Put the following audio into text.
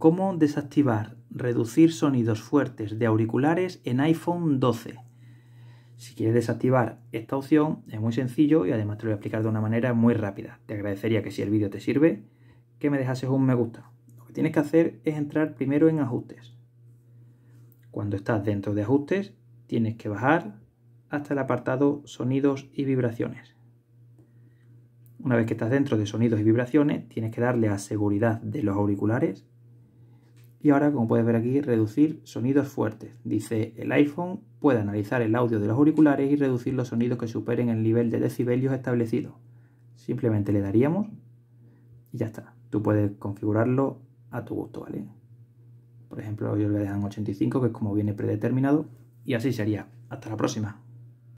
¿Cómo desactivar reducir sonidos fuertes de auriculares en iPhone 12? Si quieres desactivar esta opción es muy sencillo y además te lo voy a explicar de una manera muy rápida. Te agradecería que si el vídeo te sirve, que me dejases un me gusta. Lo que tienes que hacer es entrar primero en ajustes. Cuando estás dentro de ajustes, tienes que bajar hasta el apartado sonidos y vibraciones. Una vez que estás dentro de sonidos y vibraciones, tienes que darle a seguridad de los auriculares y ahora, como puedes ver aquí, reducir sonidos fuertes. Dice, el iPhone puede analizar el audio de los auriculares y reducir los sonidos que superen el nivel de decibelios establecido. Simplemente le daríamos y ya está. Tú puedes configurarlo a tu gusto, ¿vale? Por ejemplo, yo le voy a dejar en 85, que es como viene predeterminado. Y así sería. Hasta la próxima.